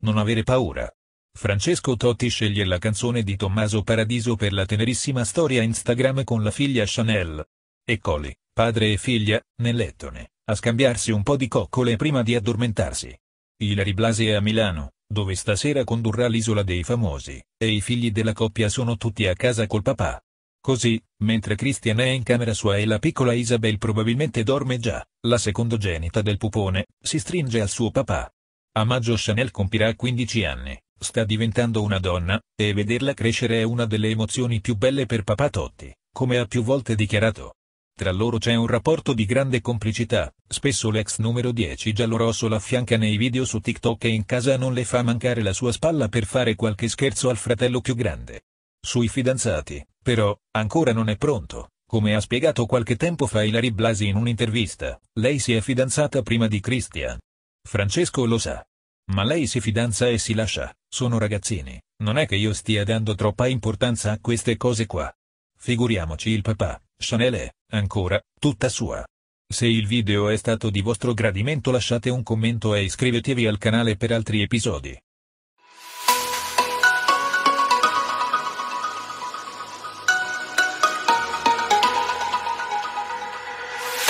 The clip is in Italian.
Non avere paura. Francesco Totti sceglie la canzone di Tommaso Paradiso per la tenerissima storia Instagram con la figlia Chanel. Eccoli, padre e figlia, nel lettone, a scambiarsi un po' di coccole prima di addormentarsi. Ilari Blasi è a Milano, dove stasera condurrà l'isola dei famosi, e i figli della coppia sono tutti a casa col papà. Così, mentre Christian è in camera sua e la piccola Isabel probabilmente dorme già, la secondogenita del pupone, si stringe al suo papà. A maggio Chanel compirà 15 anni, sta diventando una donna, e vederla crescere è una delle emozioni più belle per papà Totti, come ha più volte dichiarato. Tra loro c'è un rapporto di grande complicità, spesso l'ex numero 10 giallorosso l'affianca nei video su TikTok e in casa non le fa mancare la sua spalla per fare qualche scherzo al fratello più grande. Sui fidanzati, però, ancora non è pronto. Come ha spiegato qualche tempo fa Ilari Blasi in un'intervista, lei si è fidanzata prima di Christian. Francesco lo sa. Ma lei si fidanza e si lascia, sono ragazzini, non è che io stia dando troppa importanza a queste cose qua. Figuriamoci il papà, Chanel è, ancora, tutta sua. Se il video è stato di vostro gradimento lasciate un commento e iscrivetevi al canale per altri episodi.